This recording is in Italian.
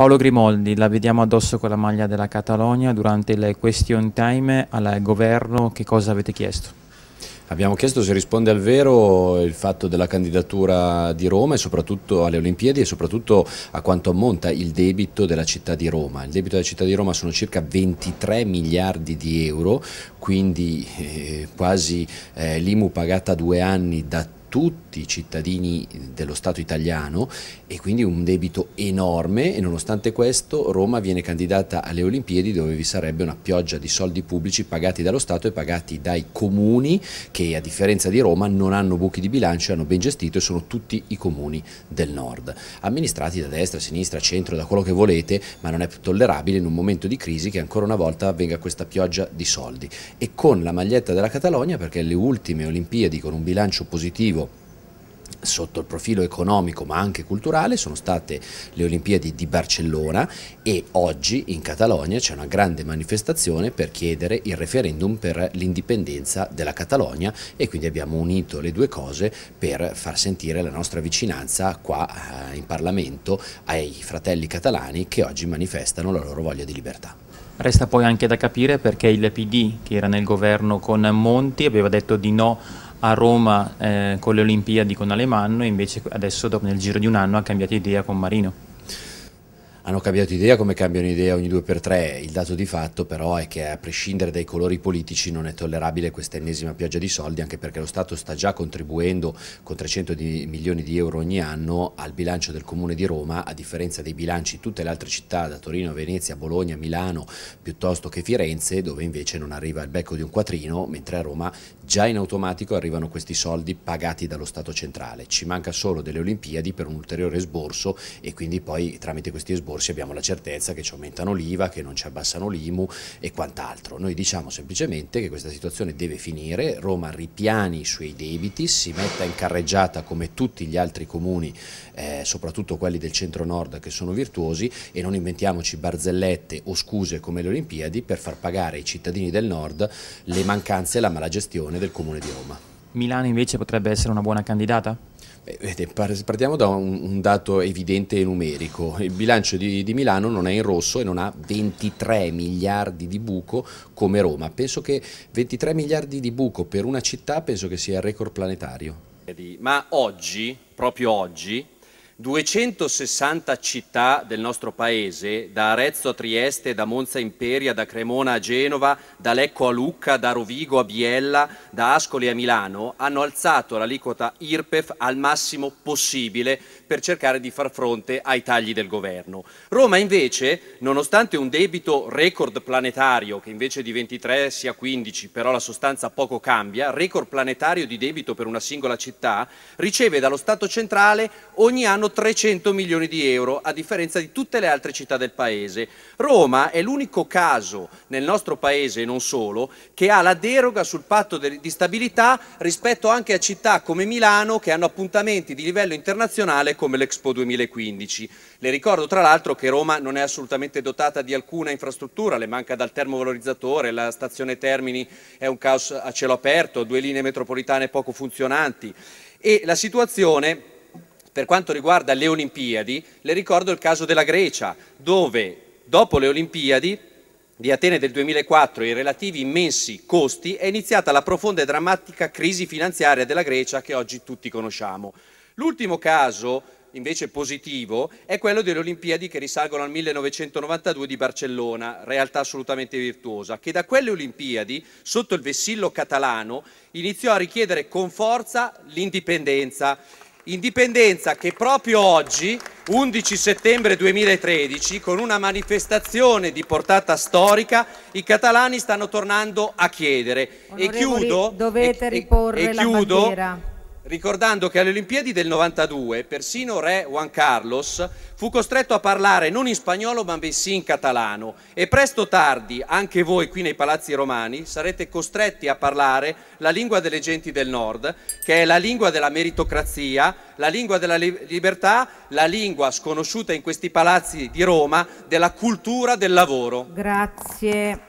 Paolo Grimoldi, la vediamo addosso con la maglia della Catalogna durante il question time al governo, che cosa avete chiesto? Abbiamo chiesto se risponde al vero il fatto della candidatura di Roma e soprattutto alle Olimpiadi e soprattutto a quanto ammonta il debito della città di Roma. Il debito della città di Roma sono circa 23 miliardi di euro, quindi eh, quasi eh, l'IMU pagata a due anni da tutti i cittadini dello Stato italiano e quindi un debito enorme e nonostante questo Roma viene candidata alle Olimpiadi dove vi sarebbe una pioggia di soldi pubblici pagati dallo Stato e pagati dai comuni che a differenza di Roma non hanno buchi di bilancio, hanno ben gestito e sono tutti i comuni del nord, amministrati da destra, sinistra, centro, da quello che volete, ma non è tollerabile in un momento di crisi che ancora una volta venga questa pioggia di soldi e con la maglietta della Catalogna perché le ultime Olimpiadi con un bilancio positivo sotto il profilo economico ma anche culturale sono state le Olimpiadi di Barcellona e oggi in Catalogna c'è una grande manifestazione per chiedere il referendum per l'indipendenza della Catalogna e quindi abbiamo unito le due cose per far sentire la nostra vicinanza qua eh, in Parlamento ai fratelli catalani che oggi manifestano la loro voglia di libertà. Resta poi anche da capire perché il PD, che era nel governo con Monti, aveva detto di no a Roma eh, con le Olimpiadi con Alemanno e invece adesso dopo, nel giro di un anno ha cambiato idea con Marino hanno cambiato idea come cambiano idea ogni due per tre, il dato di fatto però è che a prescindere dai colori politici non è tollerabile questa ennesima pioggia di soldi anche perché lo Stato sta già contribuendo con 300 di milioni di euro ogni anno al bilancio del Comune di Roma a differenza dei bilanci di tutte le altre città da Torino, Venezia, Bologna, Milano piuttosto che Firenze dove invece non arriva il becco di un quattrino mentre a Roma già in automatico arrivano questi soldi pagati dallo Stato centrale, ci manca solo delle Olimpiadi per un ulteriore sborso e quindi poi tramite questi esborsi discorsi abbiamo la certezza che ci aumentano l'IVA, che non ci abbassano l'IMU e quant'altro. Noi diciamo semplicemente che questa situazione deve finire, Roma ripiani i suoi debiti, si metta in carreggiata come tutti gli altri comuni, eh, soprattutto quelli del centro-nord che sono virtuosi e non inventiamoci barzellette o scuse come le Olimpiadi per far pagare ai cittadini del nord le mancanze e la malagestione del comune di Roma. Milano invece potrebbe essere una buona candidata? Eh, partiamo da un, un, dato evidente e numerico. Il bilancio di, di, Milano non è in rosso e non ha 23 miliardi di buco come Roma. Penso che 23 miliardi di buco per una città penso che sia il record planetario. Ma oggi, proprio oggi, 260 città del nostro paese, da Arezzo a Trieste, da Monza a Imperia, da Cremona a Genova, da Lecco a Lucca, da Rovigo a Biella, da Ascoli a Milano, hanno alzato l'aliquota IRPEF al massimo possibile per cercare di far fronte ai tagli del governo. Roma invece, nonostante un debito record planetario, che invece di 23 sia 15, però la sostanza poco cambia, record planetario di debito per una singola città, riceve dallo Stato centrale ogni anno 300 milioni di euro, a differenza di tutte le altre città del paese. Roma è l'unico caso nel nostro paese, e non solo, che ha la deroga sul patto di stabilità rispetto anche a città come Milano che hanno appuntamenti di livello internazionale come l'Expo 2015. Le ricordo tra l'altro che Roma non è assolutamente dotata di alcuna infrastruttura, le manca dal termovalorizzatore, la stazione Termini è un caos a cielo aperto, due linee metropolitane poco funzionanti e la situazione per quanto riguarda le Olimpiadi, le ricordo il caso della Grecia, dove dopo le Olimpiadi di Atene del 2004 e i relativi immensi costi è iniziata la profonda e drammatica crisi finanziaria della Grecia che oggi tutti conosciamo. L'ultimo caso invece positivo è quello delle Olimpiadi che risalgono al 1992 di Barcellona, realtà assolutamente virtuosa, che da quelle Olimpiadi, sotto il vessillo catalano, iniziò a richiedere con forza l'indipendenza Indipendenza che proprio oggi, 11 settembre 2013, con una manifestazione di portata storica, i catalani stanno tornando a chiedere. Onorevoli, e chiudo, dovete riporre e, e, e chiudo, ricordando che alle Olimpiadi del 92 persino re Juan Carlos fu costretto a parlare non in spagnolo ma bensì in catalano e presto o tardi anche voi qui nei palazzi romani sarete costretti a parlare la lingua delle genti del nord che è la lingua della meritocrazia, la lingua della libertà, la lingua sconosciuta in questi palazzi di Roma della cultura del lavoro. Grazie.